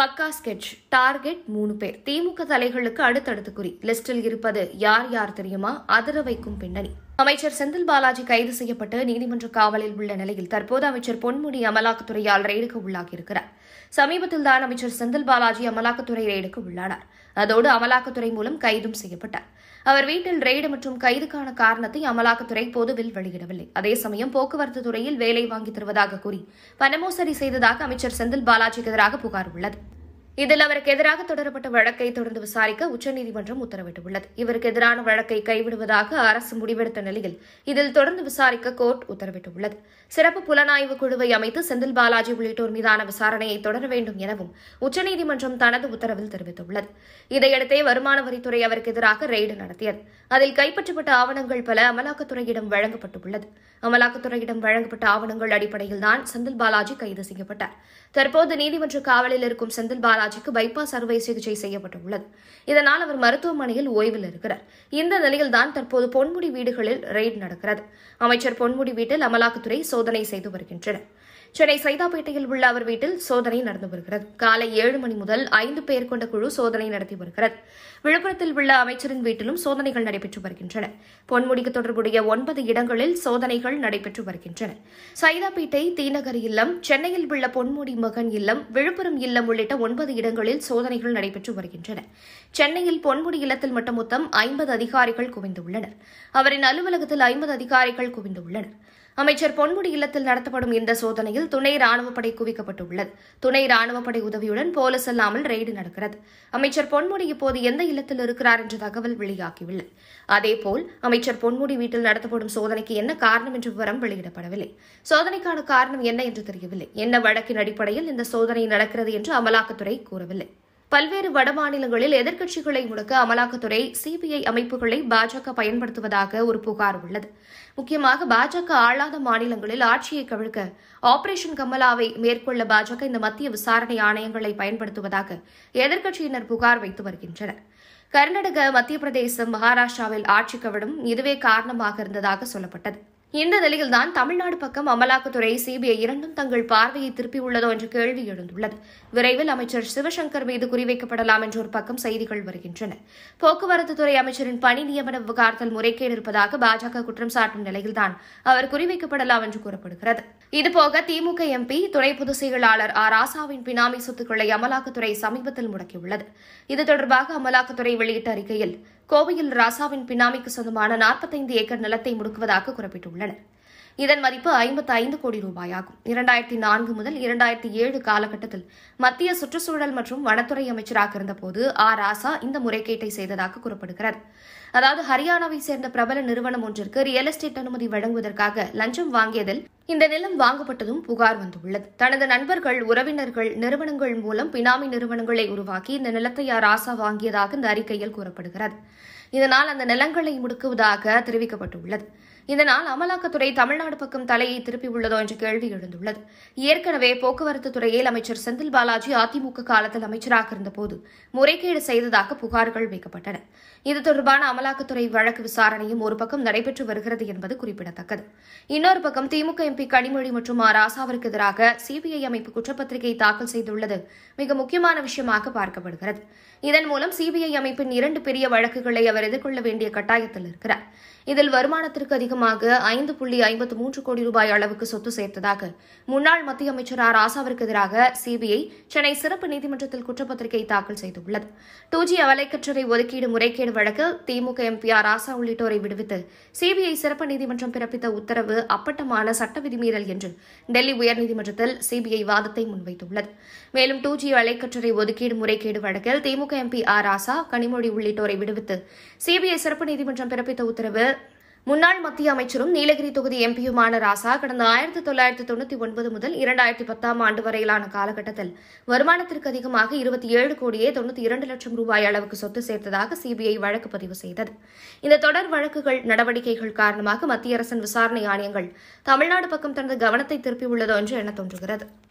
பக்கா sketch target மூணு பேர் திமுக தலைகளுக்கு அடுத்தடுத்து குறி லிஸ்டில் இருப்பது யார் யார் தெரியுமா அதிர வைக்கும் பின்னணி அமைச்சர் செந்தில் பாலாஜி கைது செய்யப்பட்டு நீதிமன்ற காவலில் உள்ள நிலையில் தற்போது அமைச்சர் பொன்முடி அமலாக்கத்துறையால் ரெய்டுக்கு உள்ளாகியிருக்கிறார் சமீபத்தில்தான் அமைச்சர் செந்தில் பாலாஜி அமலாக்கத்துறை ரெய்டுக்கு உள்ளானார் அதோடு அமலாக்கத்துறை மூலம் கைதும் செய்யப்பட்டார் அவர் வீட்டில் ரெய்டு மற்றும் கைதுக்கான காரணத்தை அமலாக்கத்துறை பொதுவில் வெளியிடவில்லை அதே சமயம் போக்குவரத்து துறையில் வேலை வாங்கி தருவதாக கூறி பணமோசடி செய்ததாக அமைச்சர் செந்தில் பாலாஜிக்கு எதிராக புகார் உள்ளது இதில் அவருக்கு எதிராக தொடரப்பட்ட வழக்கை தொடர்ந்து விசாரிக்க உச்சநீதிமன்றம் உத்தரவிட்டுள்ளது இவருக்கு எதிரான வழக்கை கைவிடுவதாக அரசு முடிவெடுத்த நிலையில் இதில் தொடர்ந்து விசாரிக்க கோர்ட் உத்தரவிட்டுள்ளது சிறப்பு புலனாய்வு குழுவை அமைத்து செந்தில் பாலாஜி உள்ளிட்டோர் மீதான விசாரணையை தொடர வேண்டும் எனவும் உச்சநீதிமன்றம் தனது உத்தரவில் தெரிவித்துள்ளது இதையடுத்தே வருமான வரித்துறை அவருக்கு எதிராக ரெய்டு நடத்தியது அதில் கைப்பற்றப்பட்ட ஆவணங்கள் பல அமலாக்கத்துறையிடம் வழங்கப்பட்டுள்ளது அமலாக்கத்துறையிடம் வழங்கப்பட்ட ஆவணங்கள் அடிப்படையில்தான் செந்தில் பாலாஜி கைது செய்யப்பட்டார் தற்போது நீதிமன்ற காவலில் இருக்கும் செந்தில் பாலாஜிக்கு பைபாஸ் அறுவை சிகிச்சை செய்யப்பட்டுள்ளது இதனால் அவர் மருத்துவமனையில் ஓய்வில் இருக்கிறார் இந்த நிலையில்தான் தற்போது பொன்முடி வீடுகளில் ரெய்டு நடக்கிறது அமைச்சர் பொன்முடி வீட்டில் அமலாக்கத்துறை சோதனை செய்து வருகின்றனர் சென்னை சைதாப்பேட்டையில் உள்ள அவர் வீட்டில் சோதனை நடந்து வருகிறது காலை ஏழு மணி முதல் ஐந்து பேர் கொண்ட குழு சோதனை நடத்தி வருகிறது விழுப்புரத்தில் உள்ள அமைச்சரின் வீட்டிலும் சோதனைகள் நடை நடைபெற்று வருகின்றன பொன்முடிக்கு தொடர்புடைய ஒன்பது இடங்களில் சோதனைகள் நடைபெற்று வருகின்றன சைதாப்பேட்டை தீநகர் இல்லம் சென்னையில் உள்ள பொன்முடி மகன் இல்லம் விழுப்புரம் இல்லம் உள்ளிட்ட ஒன்பது இடங்களில் சோதனைகள் நடைபெற்று வருகின்றன சென்னையில் பொன்முடி இல்லத்தில் மட்டும் மொத்தம் ஐம்பது அதிகாரிகள் குவிந்துள்ளனர் அவரின் அலுவலகத்தில் ஐம்பது அதிகாரிகள் குவிந்துள்ளனர் அமைச்சர் பொன்முடி இல்லத்தில் நடத்தப்படும் இந்த சோதனையில் துணை ராணுவப்படை குவிக்கப்பட்டுள்ளது துணை ராணுவப்படை உதவியுடன் போலீஸ் இல்லாமல் ரெய்டு நடக்கிறது அமைச்சர் பொன்முடி இப்போது எந்த இல்லத்தில் இருக்கிறார் என்ற தகவல் வெளியாகியுள்ளது அதேபோல் அமைச்சர் பொன்முடி வீட்டில் நடத்தப்படும் சோதனைக்கு என்ன காரணம் என்ற விவரம் வெளியிடப்படவில்லை சோதனைக்கான காரணம் என்ன என்று தெரியவில்லை என்ன வழக்கின் அடிப்படையில் இந்த சோதனை நடக்கிறது என்று அமலாக்கத்துறை கூறவில்லை பல்வேறு வடமாநிலங்களில் எதிர்க்கட்சிகளை முடக்க அமலாக்கத்துறை சிபிஐ அமைப்புகளை பாஜக பயன்படுத்துவதாக ஒரு புகார் உள்ளது முக்கியமாக பாஜக ஆளாத மாநிலங்களில் ஆட்சியை கவிழ்க்க ஆபரேஷன் கமலாவை மேற்கொள்ள பாஜக இந்த மத்திய விசாரணை ஆணையங்களை பயன்படுத்துவதாக எதிர்க்கட்சியினர் புகார் வைத்து வருகின்றனர் கர்நாடக மத்திய பிரதேசம் மகாராஷ்டிராவில் ஆட்சி கவிடும் இதுவே காரணமாக இருந்ததாக சொல்லப்பட்டது இந்த நிலையில்தான் தமிழ்நாடு பக்கம் அமலாக்கத்துறை சிபிஐ இரண்டும் தங்கள் பார்வையை திருப்பியுள்ளதோ என்று கேள்வி எழுந்துள்ளது விரைவில் அமைச்சர் சிவசங்கர் மீது குறிவைக்கப்படலாம் என்ற ஒரு பக்கம் செய்திகள் வருகின்றன போக்குவரத்து துறை அமைச்சரின் பணி நியமன விவகாரத்தில் முறைகேடு இருப்பதாக பாஜக குற்றம் சாட்டும் நிலையில்தான் அவர் குறிவைக்கப்படலாம் என்று கூறப்படுகிறது இதுபோக திமுக எம்பி துணை பொதுச் செயலாளர் ஆ ராசாவின் பினாமி சொத்துக்களை அமலாக்கத்துறை சமீபத்தில் முடக்கியுள்ளது இது தொடர்பாக அமலாக்கத்துறை வெளியிட்ட அறிக்கையில் கோவையில் ராசாவின் பினாமிக்கு சொந்தமான நாற்பத்தைந்து ஏக்கர் நிலத்தை முடுக்குவதாக குறிப்பிட்டுள்ளனர் இதன் மதிப்பு ஐம்பத்தி ஐந்து கோடி ரூபாயாகும் இரண்டாயிரத்தி நான்கு முதல் இரண்டாயிரத்தி ஏழு காலகட்டத்தில் மத்திய சுற்றுச்சூழல் மற்றும் வனத்துறை அமைச்சராக இருந்தபோது ஆ ராசா இந்த முறைகேட்டை செய்ததாக கூறப்படுகிறது அதாவது ஹரியானாவை சேர்ந்த பிரபல நிறுவனம் ஒன்றிற்கு ரியல் எஸ்டேட் அனுமதி வழங்குவதற்காக லஞ்சம் வாங்கியதில் இந்த நிலம் வாங்கப்பட்டதும் புகார் வந்துள்ளது தனது நண்பர்கள் உறவினர்கள் நிறுவனங்கள் மூலம் பினாமி நிறுவனங்களை உருவாக்கி இந்த நிலத்தை ஆசா வாங்கியதாக இந்த அறிக்கையில் கூறப்படுகிறது இதனால் அந்த நிலங்களை முடுக்குவதாக தெரிவிக்கப்பட்டுள்ளது இதனால் அமலாக்கத்துறை தமிழ்நாடு பக்கம் தலையை திருப்பியுள்ளதோ என்ற கேள்வி எழுந்துள்ளது ஏற்கனவே போக்குவரத்து துறையில் அமைச்சர் செந்தில் பாலாஜி அதிமுக காலத்தில் அமைச்சராக இருந்தபோது முறைகேடு செய்ததாக புகார்கள் வைக்கப்பட்டன இது தொடர்பான அமலாக்கத்துறை வழக்கு விசாரணையும் ஒரு பக்கம் நடைபெற்று வருகிறது என்பது குறிப்பிடத்தக்கது இன்னொரு பக்கம் திமுக எம்பி கனிமொழி மற்றும் ஆர் ஆசாவிற்கு எதிராக சிபிஐ அமைப்பு குற்றப்பத்திரிகை தாக்கல் செய்துள்ளது மிக முக்கியமான விஷயமாக பார்க்கப்படுகிறது இதன் மூலம் சிபிஐ அமைப்பின் இரண்டு பெரிய வழக்குகளை அவர் எதிர்கொள்ள வேண்டிய கட்டாயத்தில் இருக்கிறார் இதில் வருமானத்திற்கு அதிகம் மொத்தமாக ஐந்து புள்ளி ஐம்பத்து மூன்று கோடி ரூபாய் அளவுக்கு சொத்து சேர்த்ததாக முன்னாள் மத்திய அமைச்சர் ஆர் ஆசாவிற்கு எதிராக சிபிஐ சென்னை சிறப்பு நீதிமன்றத்தில் குற்றப்பத்திரிகை தாக்கல் செய்துள்ளது டூ ஜி அவலைக்கற்றரை ஒதுக்கீடு முறைகேடு வழக்கு திமுக எம்பி ஆர் ஆசா உள்ளிட்டோரை விடுவித்து சிபிஐ சிறப்பு நீதிமன்றம் பிறப்பித்த உத்தரவு அப்பட்டமான சட்ட விதிமீறல் என்று டெல்லி உயர்நீதிமன்றத்தில் சிபிஐ வாதத்தை முன்வைத்துள்ளது மேலும் டூ ஜி அலைக்கற்றரை ஒதுக்கீடு முறைகேடு வழக்கில் திமுக எம்பி ஆர் ஆசா கனிமொழி உள்ளிட்டோரை விடுவித்து சிபிஐ சிறப்பு நீதிமன்றம் பிறப்பித்த உத்தரவு முன்னாள் மத்திய அமைச்சரும் நீலகிரி தொகுதி எம்பியுமான ராசா கடந்த ஆயிரத்தி தொள்ளாயிரத்தி தொண்ணூற்றி ஒன்பது முதல் இரண்டாயிரத்தி பத்தாம் ஆண்டு வரையிலான காலகட்டத்தில் வருமானத்திற்கு அதிகமாக இருபத்தி ஏழு கோடியே தொண்ணூற்றி இரண்டு லட்சம் ரூபாய் அளவுக்கு சொத்து சேர்த்ததாக சிபிஐ வழக்கு பதிவு செய்தது இந்த தொடர் வழக்குகள் நடவடிக்கைகள் காரணமாக மத்திய அரசின் விசாரணை ஆணையங்கள் தமிழ்நாடு பக்கம் தனது கவனத்தை திருப்பியுள்ளதோ என்று என தோன்றுகிறது